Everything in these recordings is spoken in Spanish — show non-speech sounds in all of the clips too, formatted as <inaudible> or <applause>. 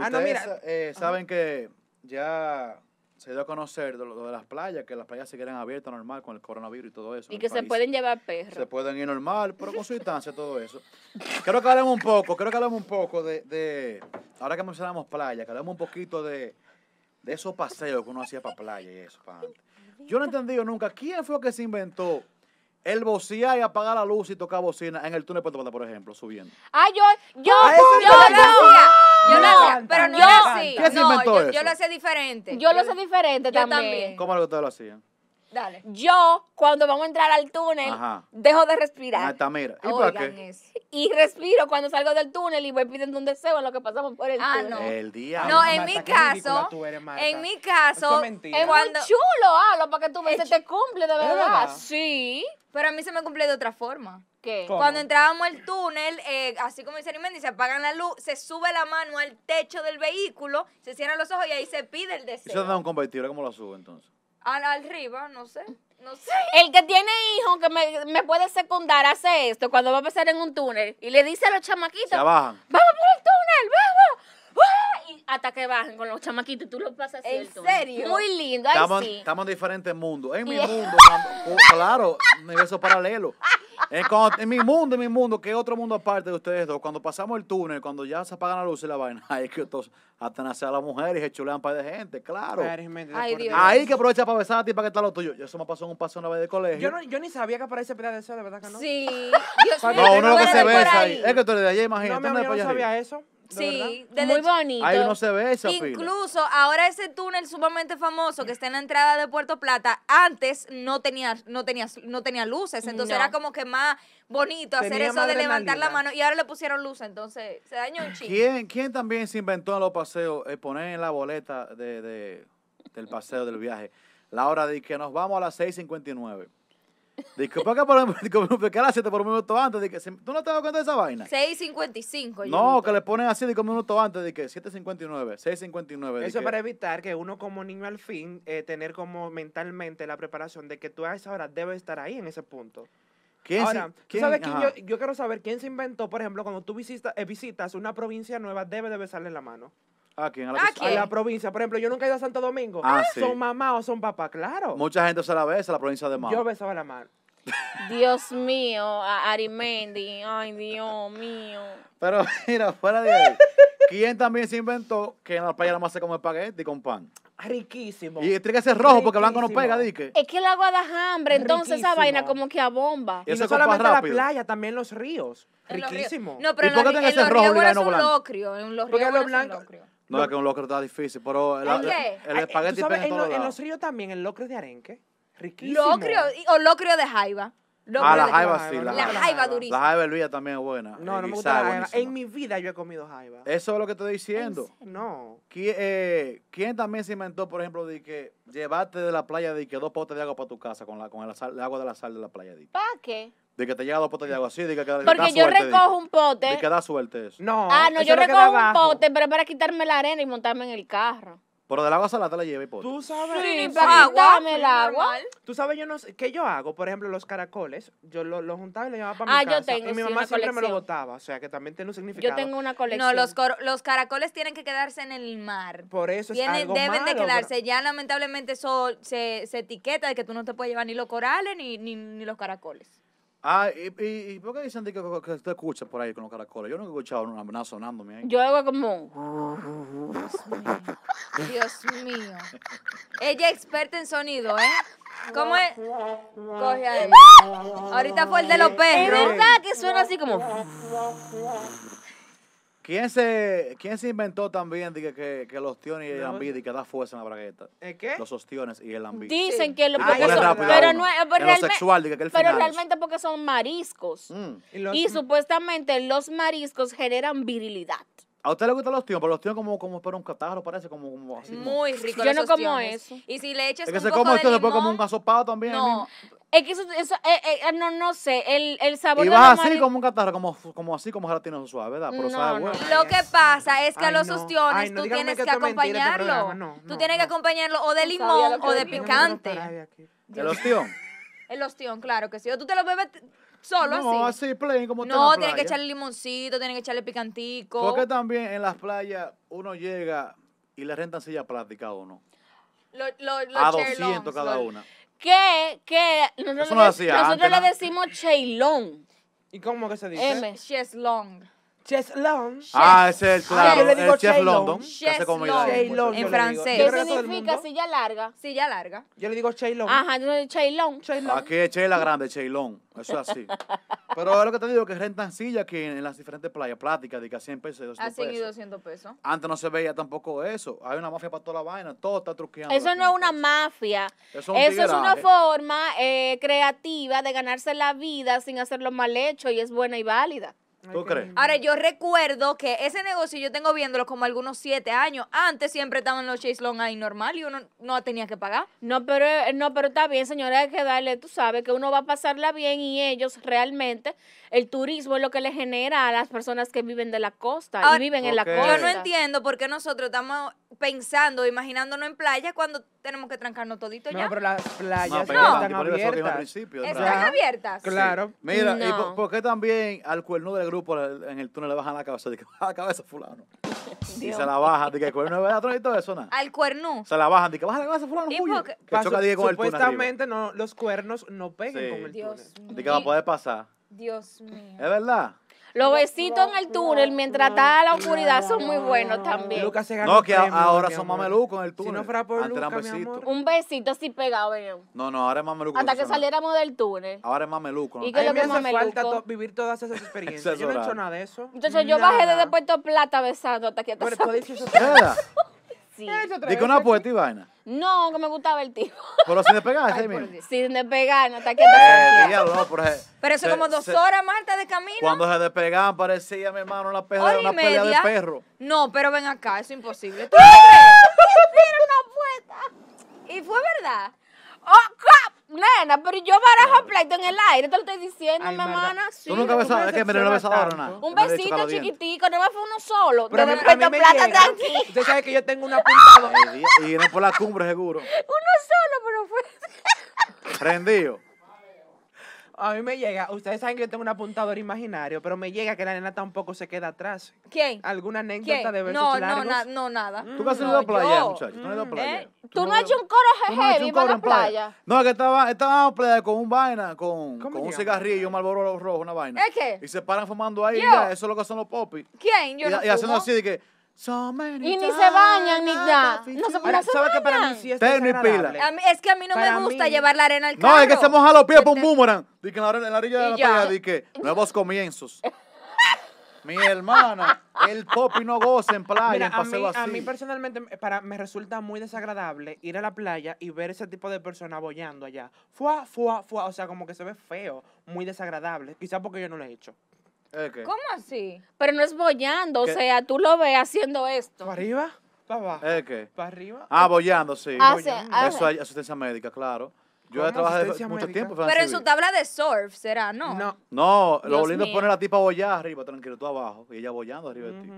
Ah, Ustedes mira. Eh, saben que ya se dio a conocer lo, de las playas, que las playas se quedan abiertas normal con el coronavirus y todo eso. Y que se pueden llevar perros. Se pueden ir normal, pero con su distancia, todo eso. Quiero que hablemos un poco, quiero que hablemos un poco de, ahora que mencionamos playa, que hablemos un poquito de, esos paseos que uno hacía para playa y eso, para antes. Yo no he entendido nunca quién fue que se inventó el bocía y apagar la luz y tocar bocina en el túnel Puerto Plata, por ejemplo, subiendo. ¡Ay, ah, yo! ¡Yo, yo, yo, yo, yo, yo lo hacía diferente. Yo, lo hacía diferente también. ¿Cómo lo que ustedes lo hacían? Dale. Yo, cuando vamos a entrar al túnel, dejo de respirar. mira. ¿Y Y respiro cuando salgo del túnel y voy pidiendo un deseo en lo que pasamos por el ah, No. día. No, en mi, caso, en mi caso. En Es chulo, hablo, para que tú me se te cumple de verdad. verdad. Sí. Pero a mí se me cumple de otra forma cuando entrábamos el túnel, eh, así como dice Arimendi, se apagan la luz, se sube la mano al techo del vehículo, se cierran los ojos y ahí se pide el deseo. Eso da un convertible, ¿cómo lo sube entonces? Al, arriba, no sé. No sé. El que tiene hijo que me, puede secundar hace esto cuando va a pasar en un túnel y le dice a los chamaquitos: bajan. Vamos por el túnel, vamos. hasta que bajen con los chamaquitos tú los pasas así. ¿En serio? Muy lindo. estamos, en diferentes mundos. En mi mundo, oh, claro, universo paralelo. <laughs> en, mi mundo, en mi mundo, que otro mundo aparte de ustedes dos, cuando pasamos el túnel, cuando ya se apagan la luz y la vaina, hay <laughs> que todos hasta nacer a las mujeres y se chulean para de gente, claro. Ay, Ahí que aprovecha para besar a ti para que está lo tuyo. Yo eso me pasó en un paso una vez de colegio. Yo, no, yo ni sabía que aparece se de de verdad que no. Sí. no, <laughs> uno lo que se besa Es que tú eres de allá, imagínate. No, yo no sabía eso. Sí, muy bonito. Ahí se ve Incluso ahora ese túnel sumamente famoso que está en la entrada de Puerto Plata, antes no tenía, no tenía, no tenía luces, entonces era como que más bonito hacer eso de levantar la mano y ahora le pusieron luces entonces se dañó un chiste ¿Quién, también se inventó en los paseos eh, poner en la boleta de, de, del paseo del viaje la hora de que nos vamos a las 6.59? disculpa ¿para por las <laughs> 7 por un minuto antes? ¿tú no te das cuenta de esa vaina? 6.55. No, que le ponen así de como un minuto antes, de que 7.59, 6.59. Eso para evitar que uno como niño al fin, eh, tener como mentalmente la preparación de que tú a esa hora debes estar ahí en ese punto. Ahora, yo, quiero saber quién se inventó, por ejemplo, cuando tú visitas, eh, visitas una provincia nueva, debe de besarle la mano. ¿A en ¿A la, la provincia. Por ejemplo, yo nunca he ido a Santo Domingo. Ah, ¿Ah? Son mamá o son papá, claro. Mucha gente se la besa en la provincia de Mao. Yo besaba la mar <laughs> Dios mío, Arimendi. Ay, Dios mío. Pero <laughs> mira, fuera de ahí. ¿Quién también se inventó que en la playa nada más se come y con pan? Ah, riquísimo. Y tiene que ser rojo porque blanco no pega, dique. Es que el agua da hambre, entonces esa vaina como que abomba. Y, y no solamente la playa, también los ríos. Riquísimo. Los ríos. No, pero ¿Y en, la en los ríos es un locrio. En los ríos es un locrio. No, es que un locro está difícil, pero el, el, el espagueti sabes, en, en, los ríos también, el locro de arenque. Riquísimo. Locrio, o locrio de jaiba ah, la jaiba sí. La, la jaiba, durísima. La jaiba hervida también es buena. No, eh, no me gusta la En mi vida yo he comido jaiba. Eso es lo que estoy diciendo. No. ¿Quién, eh, ¿Quién, también se inventó, por ejemplo, de que llevarte de la playa de que dos potes de agua para tu casa con, la, con el, agua de la sal de la playa? De ¿Para qué? De que te llega dos potes de agua así, de que, suerte. Porque yo recojo un pote. De que da suerte eso. No. Ah, no, yo recojo un pote, pero para quitarme la arena y montarme en el carro. Pero de la salada la llevé por. Tú sabes. Sí, para quitarme el agua. Tú sabes yo no qué yo hago. Por ejemplo, los caracoles, yo los lo juntaba y los llevaba para ah, mi casa. Yo tengo, y mi mamá siempre me lo botaba. O sea que también tiene un significado. Yo tengo una colección. No, los, los caracoles tienen que quedarse en el mar. Por eso es tienen, Deben de quedarse. Ya lamentablemente eso se, se, etiqueta de que tú no te puedes llevar ni los corales ni, ni los caracoles. Ah, ¿y, y, por qué dicen que, que, escucha te por ahí con los caracoles? Yo no he escuchado nada sonando. ahí. Yo hago como... Dios <laughs> mío. Dios mío. Ella es experta en sonido, ¿eh? ¿Cómo es? Coge ahí. Ahorita fue el de los perros. Es verdad que suena así como... ¿Quién se, ¿Quién se inventó también que, que, los tiones y el ambí y que da fuerza en la bragueta? ¿El qué? Los ostiones y el ambí. Dicen que lo, pero no es realmente, Pero realmente porque son mariscos. Mm. y, supuestamente los mariscos generan virilidad. ¿A usted le gustan los tíos? Pero los tíos como, como un catarro, parece, como, como así. Muy rico Yo no como eso. Y si le echas es que se come usted esto, después como un asopado también. No. Es que eso, eh, eh, ah, no, no sé, el, el sabor y vas así como un catarro, como, como así, como gelatinoso suave, ¿verdad? Pero sabe bueno. Lo que pasa es que a los ostiones tú tienes que, este acompañarlo. tú tienes que acompañarlo o de limón o de picante. ¿El ostión? El ostión, claro que sí. O tú te lo bebes Solo no, así. plain, como No, tiene que echarle limoncito, tiene que echarle picantico. Porque también en las playas uno llega y le rentan silla plástica a uno. a 200 cada una. ¿Qué? ¿Qué? nosotros, Eso no le, nosotros le decimos cheilón. ¿Y cómo que se dice? M, cheslong. Chess Long. Ah, ese es ah, claro. Yo le digo el Chef London. En francés. ¿Qué significa silla larga? Silla larga. Yo le digo Long. Ajá, yo le Aquí es Chela grande, Long. Eso es así. <laughs> Pero es lo que te digo que rentan sillas aquí en las diferentes playas, plática, de que a 100 pesos y 200 ah, y 200 pesos. Antes no se veía tampoco eso. Hay una mafia para toda la vaina, todo está truqueando. Eso no es una mafia. Eso, es, eso es una forma eh, creativa de ganarse la vida sin hacerlo mal hecho y es buena y válida. ¿Tú crees? Ahora, yo recuerdo que ese negocio yo tengo viéndolo como algunos siete años. Antes siempre estaban los Chase ahí normal y uno no tenía que pagar. No, pero eh, no pero está bien, señora, hay que darle, tú sabes, que uno va a pasarla bien y ellos realmente, el turismo es lo que le genera a las personas que viven de la costa y viven en la costa. Yo no entiendo por qué nosotros estamos pensando, imaginándonos en playa cuando tenemos que trancarnos todito ya. No, pero las playas pero están abiertas. ¿Están abiertas? Claro. Mira, ¿y por, qué también al cuerno del grupo en el túnel le bajan la cabeza? Dice, baja la cabeza fulano. <laughs> Y se la baja, dice, el cuerno de y todo eso, ¿no? Al cuerno. Se la bajan, dice, baja la cabeza fulano, ¿Y con el Supuestamente no, los cuernos no pegan con el túnel. Dice va a poder pasar. Dios mío. ¿Es verdad? Los besitos en el túnel mientras está la oscuridad son muy buenos también. No, que ahora son más en el túnel. Si no fuera por Antes mi amor. Un besito así pegado, veo. No, no, ahora es mameluco. Hasta que saliéramos del túnel. Ahora es más meluco. Y que- A me hace falta vivir todas esas experiencias. yo no he hecho nada de eso. Entonces yo bajé desde Puerto Plata besando hasta que. hasta Pero eso así. una puesta y vaina? No, que me gustaba el tipo. <laughs> Pero sin despegar, ¿sí Sin despegar, no está quieto. Eh, pero, eso como dos horas horas, Marta, de camino. Cuando se despegaban, parecía, mi hermano, una, perra, una pelea de perro. No, pero ven acá, eso es imposible. <laughs> Tiene una puerta? Y fue verdad. Oh, Nena, pero yo barajo pleito en el aire, te lo estoy diciendo, mi hermana. tú nunca besado, es que me lo besado a Un besito chiquitico, no me fue uno solo. Pero de Plata tranquilo. Usted sabe que yo tengo una puntada. <laughs> y no por la cumbre, seguro. Uno solo, pero fue. Prendido. A mí me llega, ustedes saben que yo tengo un apuntador imaginario, pero me llega que la nena tampoco se queda atrás. ¿Quién? ¿Alguna anécdota de versos no, largos? No, no, nada. Mm, tú vas a no, la playa, muchachos. no ido a mm, playa. ¿Eh? Tú, ¿Tú no, has hecho un coro jeje. no para la playa? playa. No, que estaba, en la playa con un vaina, con, un cigarrillo, un malboro rojo, una vaina. ¿Es qué? Y se paran fumando ahí, ya, eso es lo que son los popis. ¿Quién? Yo y, no y haciendo así de que y ni se bañan ni nada. No se, Ahora, no se ¿sabes que para mí es es que a mí no me gusta llevar la arena al carro. No, es que se moja los pies por un este. boomerang. Dice que en la, orilla de la playa, dice que nuevos comienzos. <laughs> Mi hermana, el popi no goza en playa, a, mí, personalmente me- para, me resulta muy desagradable ir a la playa y ver ese tipo de personas boyando allá. Fua, fua, fua. O sea, como que se ve feo, muy desagradable. Quizás porque yo no lo he hecho. ¿Cómo así? Pero no es bollando, o sea, tú lo ves haciendo esto. ¿Para arriba? ¿Para abajo? ¿Qué? ¿Para arriba? Ah, bollando, sí. Ah, ah, eso hay asistencia médica, claro. Yo he trabajado mucho tiempo. Pero en su tabla de surf, ¿será? No. No, no lo lindo es poner a la tipa bollar arriba, tranquilo, tú abajo, y ella bollando arriba de ti.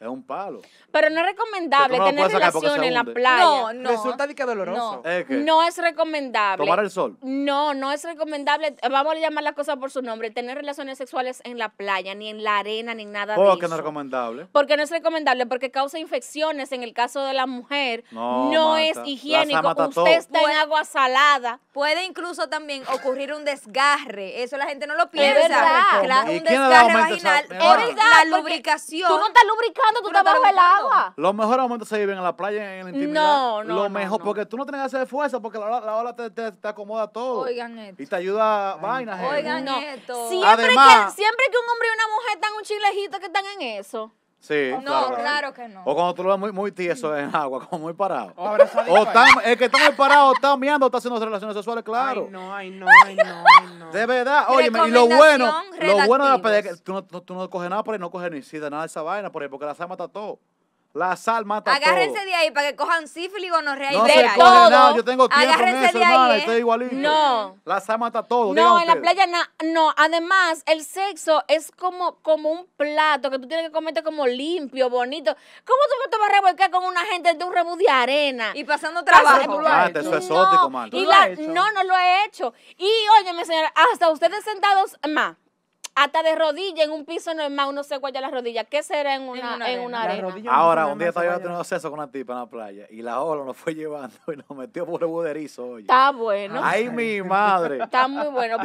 Es un palo. Pero no es recomendable tener relaciones en la playa. No, no. Resulta que No. ¿Es recomendable. Tomar el sol. No, no es recomendable. Vamos a llamar las cosas por su nombre. Tener relaciones sexuales en la playa, ni en la arena, ni nada de eso. ¿Por qué no es recomendable? Porque no es recomendable, porque causa infecciones en el caso de la mujer. No, es higiénico. Usted está en agua salada. Puede incluso también ocurrir un desgarre. Eso la gente no lo piensa. La, un desgarre vaginal. Es La lubricación. Tú no estás lubricando cuando tú estás bajo el agua. Los mejores momentos se viven en la playa, en la intimidad. No, no. Lo mejor, porque tú no tienes que hacer fuerza, porque la, la ola te, te, acomoda todo. Oigan esto. Y te ayuda a vainas. Oigan esto. Además, que, siempre que un hombre y una mujer están un chilejito que están en eso. Sí. No, claro, que no. O cuando tú lo ves muy, muy tieso mm. en agua, <laughs> como muy parado. Oh, o está, eh. que está muy parado, está mirando, está haciendo relaciones sexuales, claro. Ay, no, ay, no, ay, no, no. De verdad, oye, y lo bueno, lo bueno de la pelea es que tú no, tú coges nada por ahí, no coges ni si de nada de esa vaina por porque la sangre está todo. La sal mata Agárrense de ahí para que cojan sífilis, gonorrea no se No, nada, Yo tengo tiempo Agárrense eso, de ahí, ¿eh? igualito. No. La sal mata todo, No, en la playa no. Además, el sexo es como, como un plato que tú tienes que comerte como limpio, bonito. ¿Cómo tú te vas a revolcar con una gente de un reboot de arena? Y pasando trabajo. Ah, eso es exótico, man. No, no lo he hecho. Y óyeme, señora, hasta ustedes sentados, más hasta de rodilla en un piso normal uno se guaya las rodillas, ¿Qué será en una, en una arena? Ahora, un día estaba yo teniendo sexo con una tipa en la playa y la ola nos fue <laughs> llevando y nos metió por el buderizo. Está bueno. Ay, mi madre. <laughs> Está muy bueno.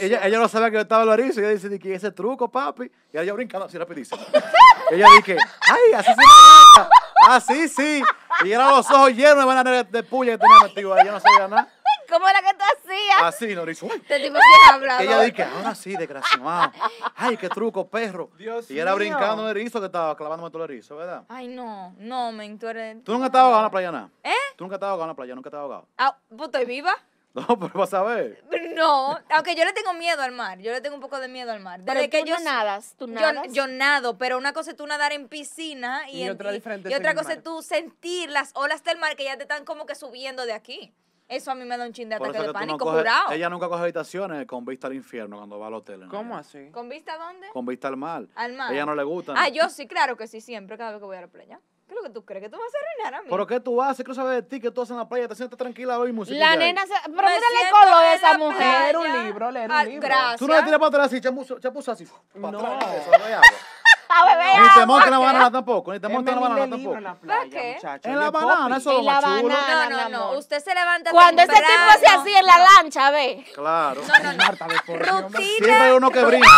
ella, ella no sabía que yo estaba en el erizo, y ella dice, es ese truco, papi. Y ella brincando así rapidísimo. <laughs> ella dice, ay, así se me gusta. Así ah, sí. Y eran los ojos llenos de, de, de puya que tenía metido ahí. yo no sabía nada. ¿Cómo era que tú hacías? Así, Noris. Este digo tipo sí hablaba. Ella dice, ahora sí, desgraciado. Ay, qué truco, perro. Dios y era brincando el erizo que estaba clavándome todo el erizo, ¿verdad? Ay, no, no, men, tú eres... ¿Tú nunca estás ahogado en la playa, nada? ¿Eh? ¿Tú nunca estás ahogado en la playa? ¿Nunca estás ahogado? Ah, pues estoy viva. No, <laughs> pero vas a ver. No, aunque yo le tengo miedo al mar, yo le tengo un poco de miedo al mar. Desde pero que tú yo no nadas, tú nadas. Yo, nado, pero una cosa es tú nadar en piscina y, otra, y, y otra cosa es tú sentir las olas del mar que ya te están como que subiendo de aquí. Eso a mí me da un chin de ataque de pánico, jurado. ella nunca coge habitaciones con vista al infierno cuando va al hotel. ¿Cómo así? ¿Con vista a dónde? Con vista al mar. Al mar. Ella no le gusta. Ah, yo sí, claro que sí, siempre, cada vez que voy a la playa. ¿Qué es lo que tú crees? ¿Que tú vas a arruinar a mí? ¿Pero qué tú haces? no sabes de ti, que tú haces en la playa, te sientes tranquila hoy, música. La nena se. Pero qué el le color de esa mujer. Leer un ah, libro, leer un libro. Tú no le tiras para atrás así, chapuza así, para No. atrás, eso no hay agua. <laughs> Ni te montes la banana tampoco. Ni te monte la banana tampoco. ¿Para qué? En la banana, eso es lo más chulo. No, no, no. Usted se levanta Cuando ese tipo se así en la lancha, ve. Claro. No, no, no. Rutina. Siempre uno que brinca.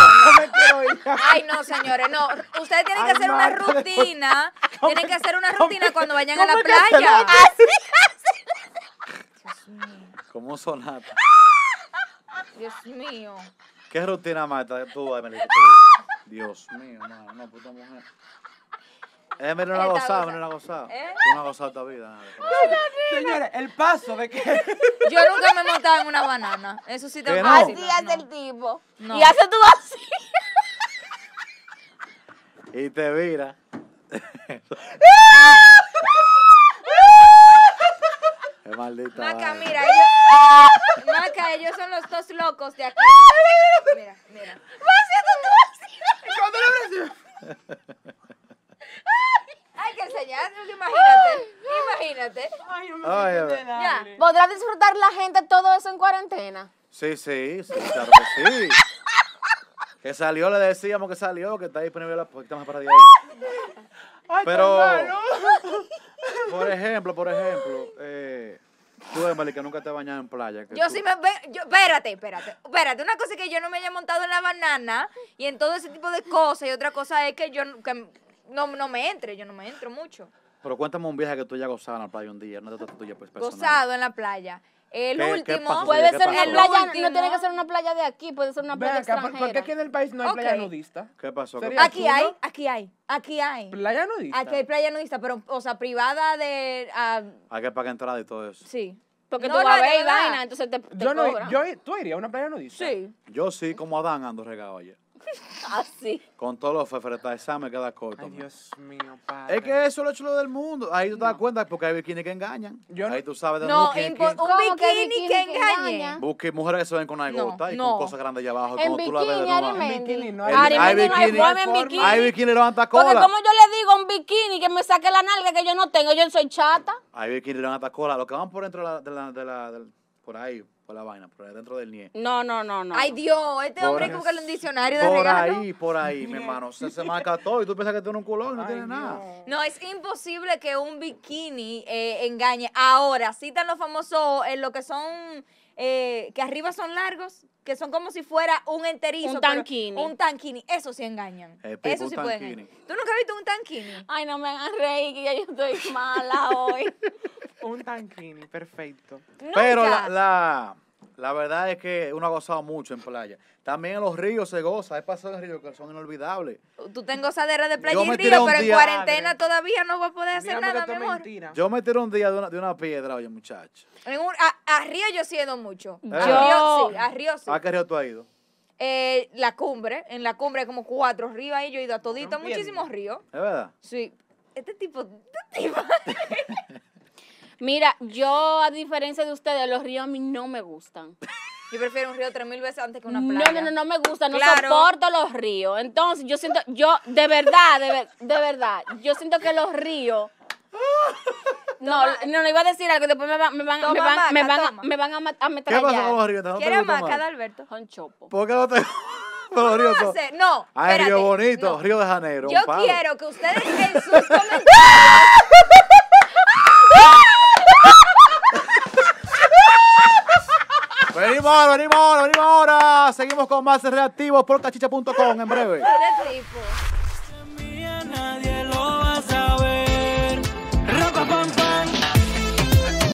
Ay, no, señores, no. Ustedes tienen que hacer una rutina. Tienen que hacer una rutina cuando vayan a la playa. Así, así. Como sonata. Dios mío. ¿Qué rutina mata tú, Emelie? Dios mío, no, no, puta mujer. ¿Eh? me una gozada, me una gozada. ¿Eh? Una gozada tu vida. Señores, el paso de que. Yo nunca me he montado en una banana. Eso sí te pasa. a Así es el tipo. No. Y hace tú así. Y te vira. Qué maldita. Maca, mira, ellos. Maca, ellos son los dos locos de aquí. Mira, mira. Hay que enseñar, imagínate, imagínate. Ay, no me ¿podrá disfrutar la gente todo eso en cuarentena? Sí, sí, sí, claro que sí. <laughs> que salió, le decíamos que salió, que está disponible la más para ahí. Ay, Pero, por ejemplo, por ejemplo, eh, Tú, Emily, que nunca te bañas en playa. yo sí me... Yo, espérate, espérate, espérate. Una cosa es que yo no me haya montado en la banana y en todo ese tipo de cosas. Y otra cosa es que yo que no, no me entre, yo no me entro mucho. Pero cuéntame un viaje que tú ya gozado en la playa un día, no te tuya pues, personal. Gozado en la playa. El último. Puede ser una playa, no tiene que ser una playa de aquí, puede ser una playa extranjera. aquí ¿por qué aquí en el país no hay playa nudista? ¿Qué pasó? Aquí hay, aquí hay, aquí hay. ¿Playa nudista? Aquí hay playa nudista, pero, o sea, privada de. Ah, hay que pagar entrada y todo eso. sí. Porque tú vas vaina, entonces te, yo no, yo, ¿Tú irías a una playa nudista? Sí. Yo sí, como Adán, ando regado ayer. <laughs> Así. Con todos los examen cada corto. Ay, Dios mío, padre. Es que eso es lo chulo del mundo. Ahí tú te das cuenta porque hay bikinis que engañan. Ahí tú sabes de No, un bikini, que engañan Busque mujeres que se ven con una y con cosas grandes allá abajo. y tú la ves, de bikini, no Bikini, no hay- hay bikini. Porque como yo le digo a un bikini que me saque la nalga que yo no tengo, yo soy chata. Hay bikinis que levantan cola. Los que van por dentro de la, de la, de la, por ahí, por la vaina, por ahí dentro del nieve. No, no, no, no. Ay, Dios, este hombre es como que un diccionario de por regalo. Por ahí, por ahí, mi hermano. Se, se marca todo y tú piensas que tiene un color, no tiene nada. No, es imposible que un bikini eh, engañe. Ahora, citan los famosos, en eh, lo que son, eh, que arriba son largos, que son como si fuera un enterizo. Un tanquini. Un tanquini. Eso sí engañan. Eh, eso sí puede ¿Tú nunca has visto un tanquini? Ay, no me hagas reír, que ya yo estoy mala hoy. <laughs> Un tanquini, perfecto. Pero la, la, la, verdad es que uno ha gozado mucho en playa. También en los ríos se goza. He pasado en ríos que son inolvidables. Tú tengo gozadera de playa y río, pero en cuarentena todavía no voy a poder hacer nada, mi amor. Yo me tiré un día de una, piedra, oye, muchacho. En a, a, río yo sí he ido mucho. A río sí, a río sí. ¿A qué río tú has ido? Eh, la cumbre, en la cumbre hay como cuatro ríos ahí, yo he ido a todito, muchísimos ríos. ¿Es verdad? Sí. Este tipo, este tipo. <laughs> Mira, yo, a diferencia de ustedes, los ríos a mí no me gustan. Yo prefiero un río tres mil veces antes que una playa. No, no, no, no me gusta, no soporto los ríos. Entonces, yo siento, yo, de verdad, de, verdad, yo siento que los ríos. <laughs> No, no, no, iba a decir algo, después me van, me van, me van, a, meter. ¿Qué pasa con los ríos? Alberto? Son chopo. ¿Por qué no te <laughs> los ríos No, Ay, ah, Río Bonito, Río de Janeiro. Yo quiero que ustedes en sus <laughs> comentarios venimos ahora, venimos ahora, venimos ahora. Seguimos con más reactivos por cachicha.com en breve.